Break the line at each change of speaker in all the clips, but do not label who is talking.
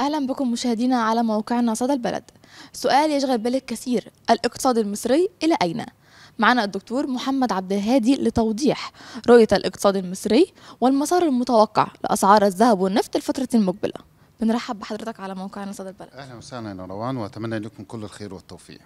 أهلا بكم مشاهدينا على موقعنا صدى البلد سؤال يشغل بالك كثير الاقتصاد المصري إلى أين؟ معنا الدكتور محمد عبد الهادي لتوضيح رؤية الاقتصاد المصري والمسار المتوقع لأسعار الذهب والنفط الفترة المقبلة بنرحب بحضرتك على موقعنا صدى البلد
أهلا وسهلا يا روان وأتمنى لكم كل الخير والتوفيق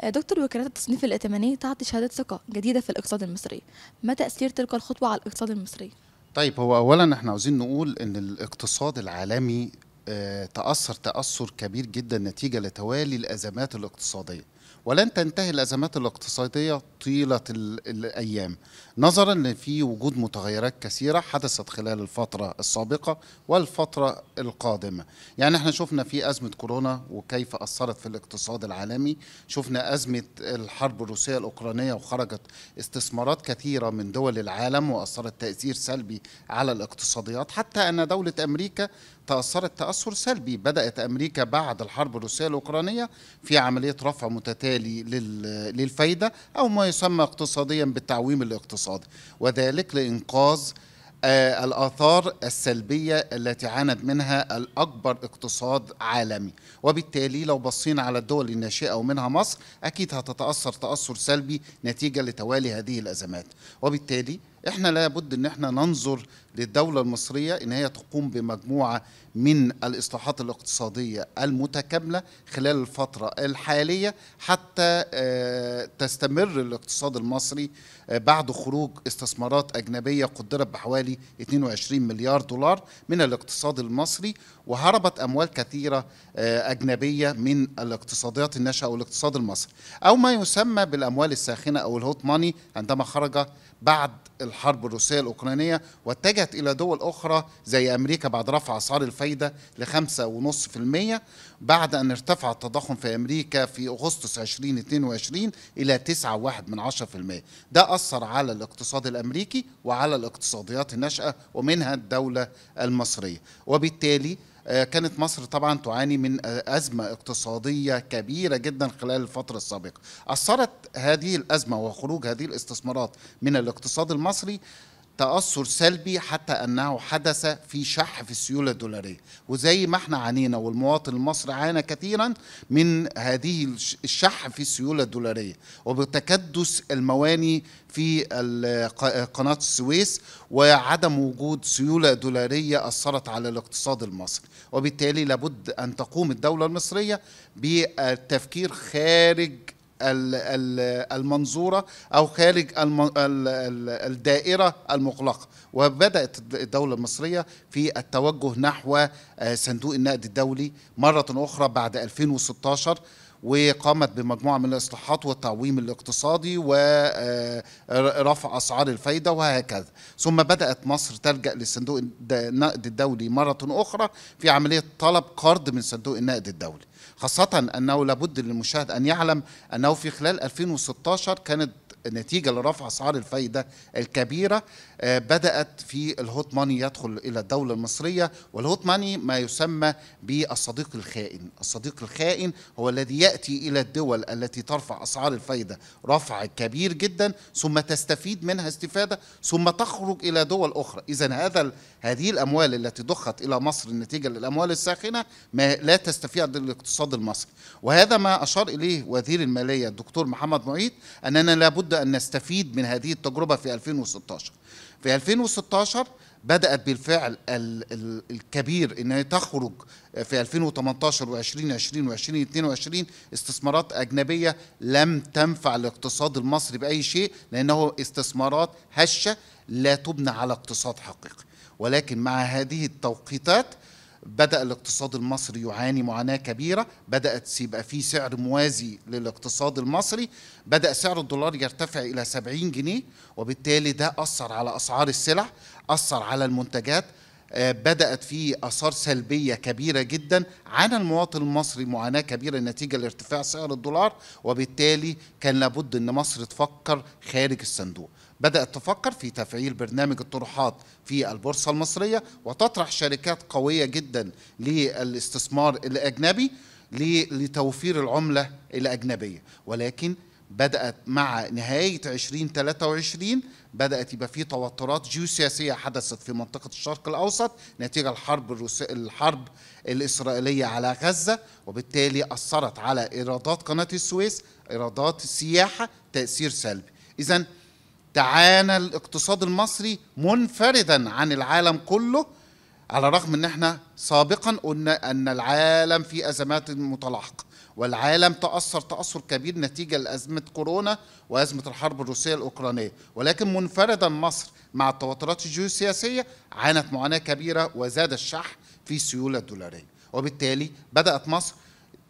آه، دكتور وكالات التصنيف الائتماني تعطي شهادة ثقة جديدة في الاقتصاد المصري ما تأثير تلك الخطوة على الاقتصاد المصري؟
طيب هو اولا احنا عاوزين نقول ان الاقتصاد العالمي آه، تاثر تاثر كبير جدا نتيجه لتوالي الازمات الاقتصاديه ولن تنتهي الأزمات الاقتصادية طيلة الأيام نظرا لفي وجود متغيرات كثيرة حدثت خلال الفترة السابقة والفترة القادمة يعني احنا شفنا في أزمة كورونا وكيف أثرت في الاقتصاد العالمي شفنا أزمة الحرب الروسية الأوكرانية وخرجت استثمارات كثيرة من دول العالم وأثرت تأثير سلبي على الاقتصاديات حتى أن دولة أمريكا تأثرت تأثر سلبي بدأت أمريكا بعد الحرب الروسية الأوكرانية في عملية رفع متتالي للفايدة أو ما يسمى اقتصاديا بالتعويم الاقتصادي وذلك لإنقاذ آه، الآثار السلبية التي عانت منها الأكبر اقتصاد عالمي وبالتالي لو بصينا على الدول الناشئة ومنها مصر أكيد هتتأثر تأثر سلبي نتيجة لتوالي هذه الأزمات وبالتالي احنا لابد ان احنا ننظر للدولة المصرية إن هي تقوم بمجموعة من الإصلاحات الاقتصادية المتكاملة خلال الفترة الحالية حتى آه، تستمر الاقتصاد المصري آه، بعد خروج استثمارات أجنبية قدرت بحوالي 22 مليار دولار من الاقتصاد المصري وهربت أموال كثيرة آه، أجنبية من الاقتصاديات الناشئة أو الاقتصاد المصري أو ما يسمى بالأموال الساخنة أو الهوت ماني عندما خرج بعد الحرب الروسية الأوكرانية واتجه اتجهت إلى دول أخرى زي أمريكا بعد رفع أسعار الفايدة ل 5.5% بعد أن ارتفع التضخم في أمريكا في أغسطس 2022 إلى 9.1 ده أثر على الاقتصاد الأمريكي وعلى الاقتصاديات الناشئة ومنها الدولة المصرية وبالتالي آه، كانت مصر طبعا تعاني من آه، أزمة اقتصادية كبيرة جدا خلال الفترة السابقة أثرت هذه الأزمة وخروج هذه الاستثمارات من الاقتصاد المصري تأثر سلبي حتى أنه حدث في شح في السيولة الدولارية وزي ما احنا عانينا والمواطن المصري عانى كثيرا من هذه الشح في السيولة الدولارية وبتكدس المواني في قناة السويس وعدم وجود سيولة دولارية أثرت على الاقتصاد المصري وبالتالي لابد أن تقوم الدولة المصرية بالتفكير خارج المنظورة أو خارج الدائرة المغلقة وبدأت الدولة المصرية في التوجه نحو آه، صندوق النقد الدولي مرة أخرى بعد 2016 وقامت بمجموعه من الاصلاحات والتعويم الاقتصادي ورفع آه، اسعار الفايده وهكذا ثم بدات مصر تلجا لصندوق النقد الدولي مره اخرى في عمليه طلب قرض من صندوق النقد الدولي خاصة أنه لابد للمشاهد أن يعلم أنه في خلال 2016 كانت نتيجه لرفع اسعار الفايده الكبيره آه، بدات في الهوت ماني يدخل الى الدوله المصريه والهوت ماني ما يسمى بالصديق الخائن الصديق الخائن هو الذي ياتي الى الدول التي ترفع اسعار الفايده رفع كبير جدا ثم تستفيد منها استفاده ثم تخرج الى دول اخرى اذا هذا هذه الاموال التي ضخت الى مصر نتيجه للاموال الساخنه ما لا تستفيد الاقتصاد المصري وهذا ما اشار اليه وزير الماليه الدكتور محمد معيد اننا لابد أن نستفيد من هذه التجربة في 2016 في 2016 بدأت بالفعل الكبير أنها تخرج في 2018 و2020 و2022 استثمارات أجنبية لم تنفع الاقتصاد المصري بأي شيء لأنه استثمارات هشة لا تبنى على اقتصاد حقيقي ولكن مع هذه التوقيتات بدأ الاقتصاد المصري يعاني معاناة كبيرة بدأت يبقى في سعر موازي للاقتصاد المصري بدأ سعر الدولار يرتفع إلى 70 جنيه وبالتالي ده أثر على أسعار السلع أثر على المنتجات آه، بدأت في آثار سلبية كبيرة جدا عن المواطن المصري معاناة كبيرة نتيجة لارتفاع سعر الدولار وبالتالي كان لابد أن مصر تفكر خارج الصندوق بدأت تفكر في تفعيل برنامج الطروحات في البورصة المصرية وتطرح شركات قوية جدا للاستثمار الأجنبي لتوفير العملة الأجنبية ولكن بدأت مع نهاية 2023 بدأت يبقى في توترات جيوسياسية حدثت في منطقة الشرق الأوسط نتيجة الحرب الروسية الحرب الإسرائيلية على غزة وبالتالي أثرت على إيرادات قناة السويس إيرادات السياحة تأثير سلبي إذا تعانى الاقتصاد المصري منفردا عن العالم كله على الرغم ان احنا سابقا قلنا ان العالم في ازمات متلاحقه والعالم تاثر تاثر كبير نتيجه لازمه كورونا وازمه الحرب الروسيه الاوكرانيه ولكن منفردا مصر مع التوترات الجيوسياسيه عانت معاناه كبيره وزاد الشح في السيوله الدولاريه وبالتالي بدات مصر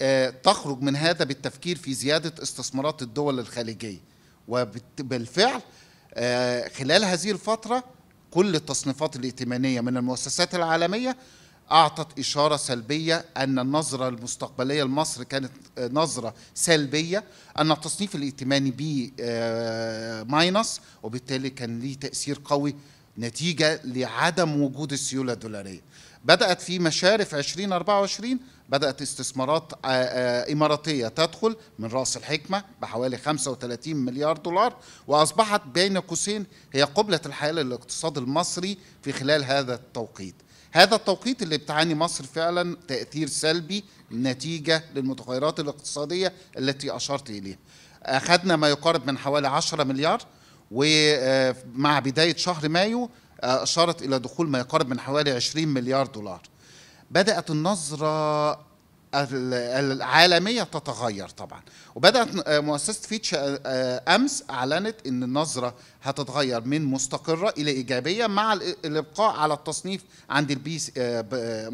آه، تخرج من هذا بالتفكير في زياده استثمارات الدول الخليجيه وبالفعل آه، خلال هذه الفترة كل التصنيفات الائتمانية من المؤسسات العالمية أعطت إشارة سلبية أن النظرة المستقبلية لمصر كانت آه، نظرة سلبية أن التصنيف الائتماني بي آه، ماينس وبالتالي كان ليه تأثير قوي نتيجة لعدم وجود السيولة الدولارية بدأت في مشارف 2024 بدأت استثمارات آه، آه، إماراتية تدخل من رأس الحكمة بحوالي 35 مليار دولار وأصبحت بين قوسين هي قبلة الحياة للاقتصاد المصري في خلال هذا التوقيت هذا التوقيت اللي بتعاني مصر فعلا تأثير سلبي نتيجة للمتغيرات الاقتصادية التي أشرت إليها أخذنا ما يقارب من حوالي 10 مليار ومع آه، بداية شهر مايو أشارت إلى دخول ما يقارب من حوالي 20 مليار دولار بدات النظره العالميه تتغير طبعا وبدات آه، مؤسسه فيتش آه، آه، امس اعلنت ان النظره هتتغير من مستقره الى ايجابيه مع الابقاء على التصنيف عند البيس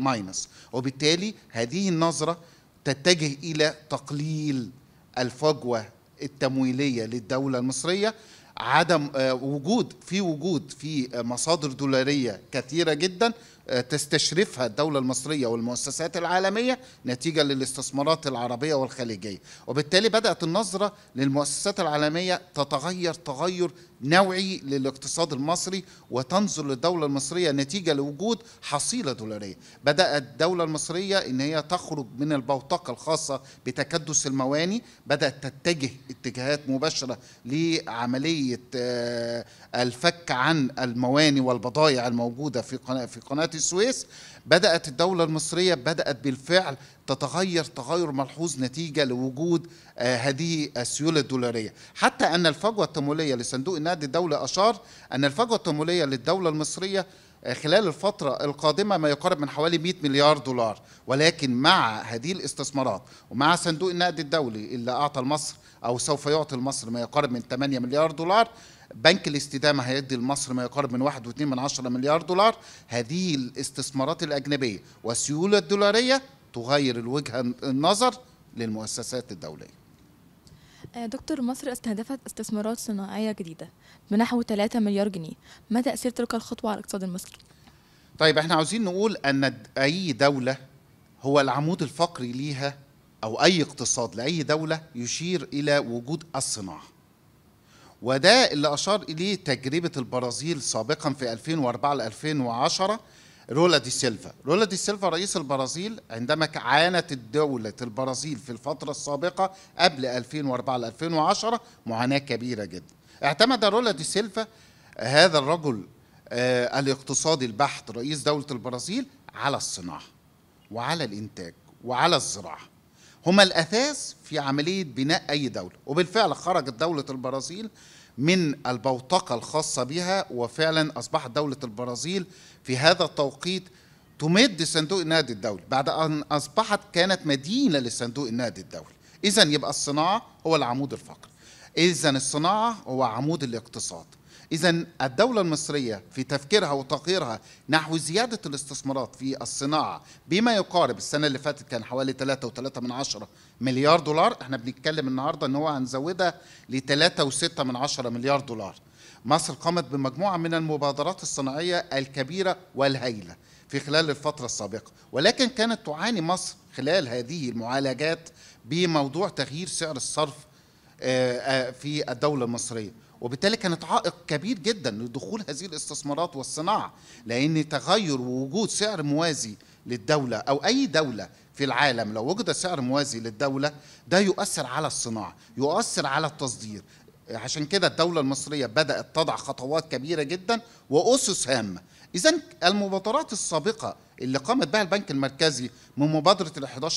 ماينس وبالتالي هذه النظره تتجه الى تقليل الفجوه التمويليه للدوله المصريه عدم آه، وجود في وجود في آه، مصادر دولاريه كثيره جدا آه، تستشرفها الدولة المصرية والمؤسسات العالمية نتيجة للاستثمارات العربية والخليجية وبالتالي بدأت النظرة للمؤسسات العالمية تتغير تغير نوعي للاقتصاد المصري وتنظر للدولة المصرية نتيجة لوجود حصيلة دولارية بدأت الدولة المصرية إن هي تخرج من البوتقة الخاصة بتكدس المواني بدأت تتجه اتجاهات مباشرة لعملية عمليه آه، الفك عن المواني والبضائع الموجوده في قناه في قناه السويس بدات الدوله المصريه بدات بالفعل تتغير تغير ملحوظ نتيجه لوجود آه، هذه السيوله الدولاريه، حتى ان الفجوه التمويليه لصندوق النقد الدولي اشار ان الفجوه التمويليه للدوله المصريه خلال الفترة القادمة ما يقارب من حوالي 100 مليار دولار ولكن مع هذه الاستثمارات ومع صندوق النقد الدولي اللي أعطى لمصر أو سوف يعطي لمصر ما يقارب من 8 مليار دولار بنك الاستدامة هيدي لمصر ما يقارب من 1.2 من 10 مليار دولار هذه الاستثمارات الأجنبية والسيولة الدولارية تغير الوجهة النظر للمؤسسات الدولية
آه، دكتور مصر استهدفت استثمارات صناعية جديدة بنحو 3 مليار جنيه ما تأثير تلك الخطوة على الاقتصاد المصري؟
طيب احنا عاوزين نقول أن أي دولة هو العمود الفقري ليها أو أي اقتصاد لأي دولة يشير إلى وجود الصناعة وده اللي أشار إليه تجربة البرازيل سابقا في 2004 ل 2010 رولا دي سيلفا رولا دي سيلفا رئيس البرازيل عندما عانت الدولة البرازيل في الفترة السابقة قبل 2004 ل 2010 معاناة كبيرة جدا اعتمد رولا دي سيلفا هذا الرجل آه، الاقتصادي البحث رئيس دولة البرازيل على الصناعة وعلى الإنتاج وعلى الزراعة هما الأساس في عملية بناء أي دولة وبالفعل خرجت دولة البرازيل من البوتقة الخاصة بها وفعلا أصبحت دولة البرازيل في هذا التوقيت تمد صندوق النقد الدولي بعد أن أصبحت كانت مدينة لصندوق النقد الدولي إذا يبقى الصناعة هو العمود الفقري إذا الصناعة هو عمود الاقتصاد إذا الدولة المصرية في تفكيرها وتقييرها نحو زيادة الاستثمارات في الصناعة بما يقارب السنة اللي فاتت كان حوالي 3.3 من عشرة مليار دولار احنا بنتكلم النهاردة ان هو هنزودها ل 3.6 من عشرة مليار دولار مصر قامت بمجموعة من المبادرات الصناعية الكبيرة والهائلة في خلال الفترة السابقة ولكن كانت تعاني مصر خلال هذه المعالجات بموضوع تغيير سعر الصرف آه، آه، في الدولة المصرية وبالتالي كانت عائق كبير جدا لدخول هذه الاستثمارات والصناعه لان تغير وجود سعر موازي للدوله او اي دوله في العالم لو وجد سعر موازي للدوله ده يؤثر على الصناعه يؤثر على التصدير عشان كده الدولة المصرية بدأت تضع خطوات كبيرة جدا وأسس هامة إذا المبادرات السابقة اللي قامت بها البنك المركزي من مبادرة ال 11%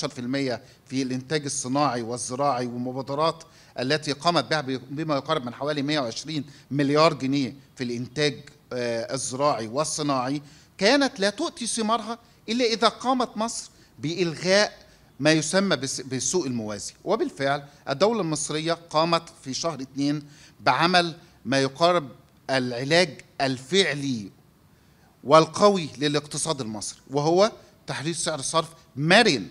في الإنتاج الصناعي والزراعي ومبادرات التي قامت بها بما يقارب من حوالي 120 مليار جنيه في الإنتاج آه، الزراعي والصناعي كانت لا تؤتي ثمارها إلا إذا قامت مصر بإلغاء ما يسمى بالسوق الموازي وبالفعل الدولة المصرية قامت في شهر اثنين بعمل ما يقارب العلاج الفعلي والقوي للاقتصاد المصري وهو تحرير سعر الصرف مرن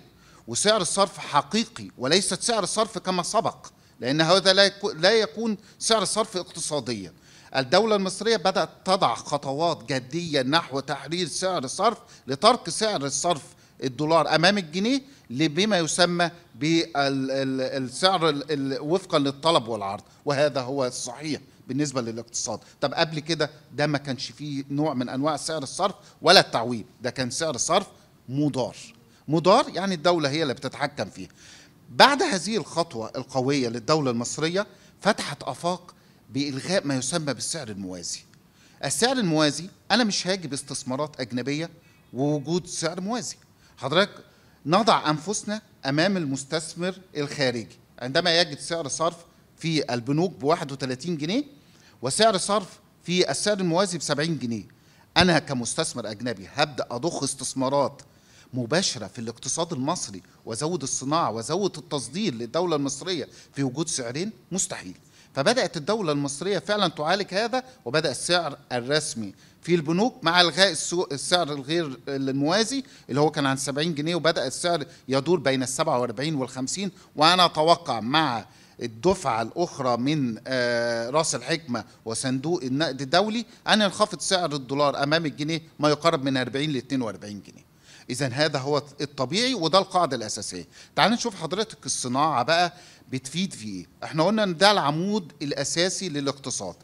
وسعر الصرف حقيقي وليست سعر الصرف كما سبق لأن هذا لا يكون سعر الصرف اقتصاديا الدولة المصرية بدأت تضع خطوات جدية نحو تحرير سعر الصرف لترك سعر الصرف الدولار أمام الجنيه بما يسمى بالسعر وفقا للطلب والعرض وهذا هو الصحيح بالنسبه للاقتصاد طب قبل كده ده ما كانش فيه نوع من انواع سعر الصرف ولا التعويم ده كان سعر صرف مدار مدار يعني الدوله هي اللي بتتحكم فيه بعد هذه الخطوه القويه للدوله المصريه فتحت افاق بالغاء ما يسمى بالسعر الموازي السعر الموازي انا مش هاجي باستثمارات اجنبيه ووجود سعر موازي حضرتك نضع انفسنا امام المستثمر الخارجي عندما يجد سعر صرف في البنوك ب 31 جنيه وسعر صرف في السعر الموازي ب 70 جنيه انا كمستثمر اجنبي هبدا اضخ استثمارات مباشره في الاقتصاد المصري وازود الصناعه وازود التصدير للدوله المصريه في وجود سعرين مستحيل فبدات الدوله المصريه فعلا تعالج هذا وبدا السعر الرسمي في البنوك مع الغاء السعر الغير الموازي اللي هو كان عن 70 جنيه وبدا السعر يدور بين ال 47 وال 50 وانا اتوقع مع الدفعه الاخرى من آه، راس الحكمه وصندوق النقد الدولي ان ينخفض سعر الدولار امام الجنيه ما يقرب من 40 ل 42 جنيه اذا هذا هو الطبيعي وده القاعده الاساسيه تعال نشوف حضرتك الصناعه بقى بتفيد في ايه احنا قلنا ان ده العمود الاساسي للاقتصاد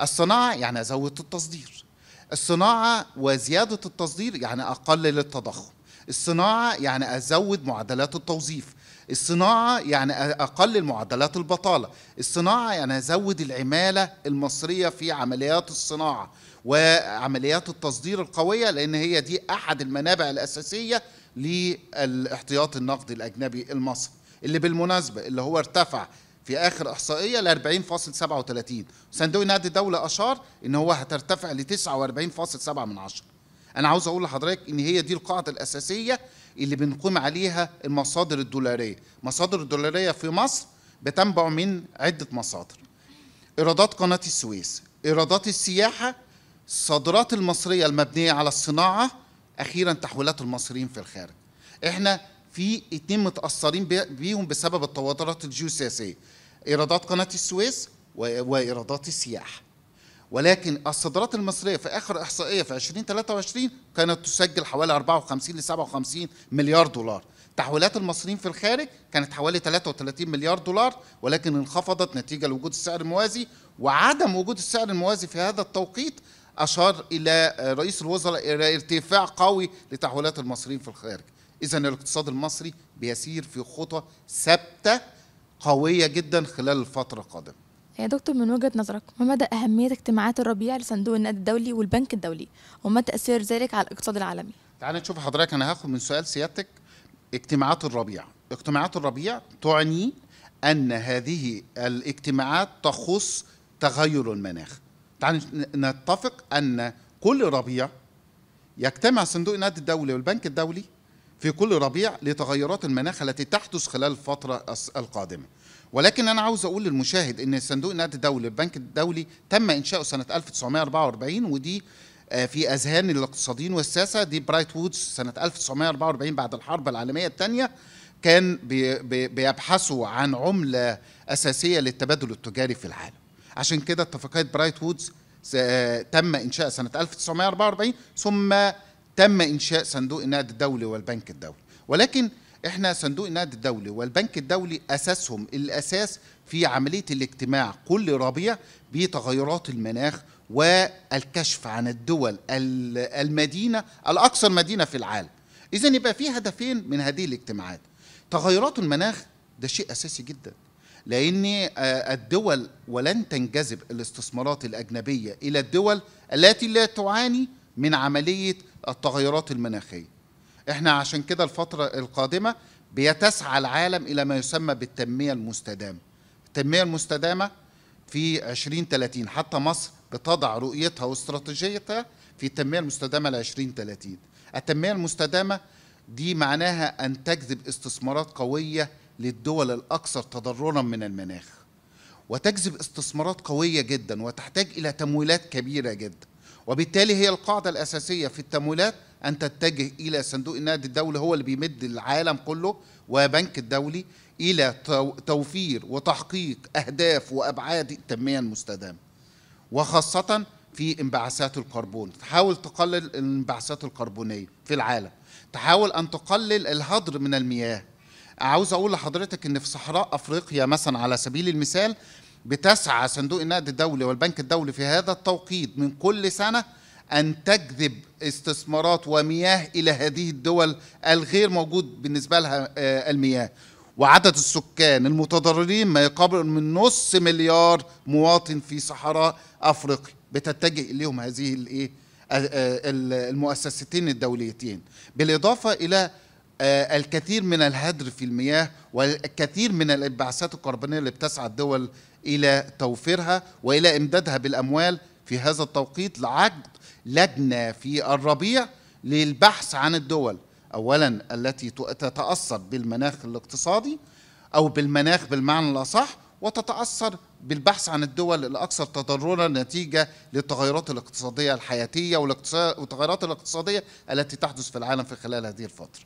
الصناعه يعني ازود التصدير الصناعه وزياده التصدير يعني اقلل التضخم الصناعه يعني ازود معدلات التوظيف الصناعة يعني أقلل معدلات البطالة الصناعة يعني أزود العمالة المصرية في عمليات الصناعة وعمليات التصدير القوية لأن هي دي أحد المنابع الأساسية للاحتياط النقدي الأجنبي المصري اللي بالمناسبة اللي هو ارتفع في اخر احصائيه ل 40.37 صندوق نقد الدوله اشار ان هو هترتفع ل 49.7 انا عاوز اقول لحضرتك ان هي دي القاعده الاساسيه اللي بنقيم عليها المصادر الدولاريه مصادر الدولاريه في مصر بتنبع من عده مصادر ايرادات قناه السويس ايرادات السياحه الصادرات المصريه المبنيه على الصناعه اخيرا تحويلات المصريين في الخارج احنا في اتنين متاثرين بيهم بسبب التوترات الجيوسياسيه ايرادات قناه السويس وايرادات السياحه ولكن الصادرات المصريه في اخر احصائيه في 2023 كانت تسجل حوالي 54 ل 57 مليار دولار تحويلات المصريين في الخارج كانت حوالي 33 مليار دولار ولكن انخفضت نتيجه لوجود السعر الموازي وعدم وجود السعر الموازي في هذا التوقيت اشار الى رئيس الوزراء الى ارتفاع قوي لتحويلات المصريين في الخارج اذا الاقتصاد المصري بيسير في خطى ثابته قويه جدا خلال الفتره القادمه
يا دكتور من وجهة نظرك ما مدى أهمية اجتماعات الربيع لصندوق النقد الدولي والبنك الدولي وما تأثير ذلك على الاقتصاد العالمي؟
تعالى نشوف حضرتك أنا هاخد من سؤال سيادتك اجتماعات الربيع اجتماعات الربيع تعني أن هذه الاجتماعات تخص تغير المناخ تعالى نتفق أن كل ربيع يجتمع صندوق النقد الدولي والبنك الدولي في كل ربيع لتغيرات المناخ التي تحدث خلال الفترة القادمة ولكن انا عاوز اقول للمشاهد ان صندوق النقد الدولي البنك الدولي تم انشاؤه سنه 1944 ودي آه، في اذهان الاقتصاديين والساسه دي برايت وودز سنه 1944 بعد الحرب العالميه الثانيه كان بيبحثوا عن عمله اساسيه للتبادل التجاري في العالم عشان كده اتفاقيه برايت وودز آه، تم انشاء سنه 1944 ثم تم انشاء صندوق النقد الدولي والبنك الدولي ولكن احنا صندوق النقد الدولي والبنك الدولي اساسهم الاساس في عمليه الاجتماع كل ربيع بتغيرات المناخ والكشف عن الدول المدينه الاكثر مدينه في العالم اذا يبقى في هدفين من هذه الاجتماعات تغيرات المناخ ده شيء اساسي جدا لان آه، الدول ولن تنجذب الاستثمارات الاجنبيه الى الدول التي لا تعاني من عمليه التغيرات المناخيه احنا عشان كده الفترة القادمة بيتسعى العالم إلى ما يسمى بالتنمية المستدامة التنمية المستدامة في 2030 حتى مصر بتضع رؤيتها واستراتيجيتها في التنمية المستدامة ل 2030 التنمية المستدامة دي معناها أن تجذب استثمارات قوية للدول الأكثر تضررا من المناخ وتجذب استثمارات قوية جدا وتحتاج إلى تمويلات كبيرة جدا وبالتالي هي القاعدة الأساسية في التمويلات ان تتجه الى صندوق النقد الدولي هو اللي بيمد العالم كله وبنك الدولي الى توفير وتحقيق اهداف وابعاد التنميه المستدامه وخاصه في انبعاثات الكربون تحاول تقلل الانبعاثات الكربونيه في العالم تحاول ان تقلل الهدر من المياه عاوز اقول لحضرتك ان في صحراء افريقيا مثلا على سبيل المثال بتسعى صندوق النقد الدولي والبنك الدولي في هذا التوقيت من كل سنه أن تجذب استثمارات ومياه إلى هذه الدول الغير موجود بالنسبة لها آه، المياه وعدد السكان المتضررين ما يقابل من نص مليار مواطن في صحراء أفريقيا بتتجه إليهم هذه الإيه آه، آه، المؤسستين الدوليتين بالإضافة إلى الكثير من الهدر في المياه والكثير من الانبعاثات الكربونية اللي بتسعى الدول إلى توفيرها وإلى إمدادها بالأموال في هذا التوقيت لعقد لجنة في الربيع للبحث عن الدول أولا التي تتأثر بالمناخ الاقتصادي أو بالمناخ بالمعنى الأصح وتتأثر بالبحث عن الدول الأكثر تضررا نتيجة للتغيرات الاقتصادية الحياتية والتغيرات الاقتصادية التي تحدث في العالم في خلال هذه الفترة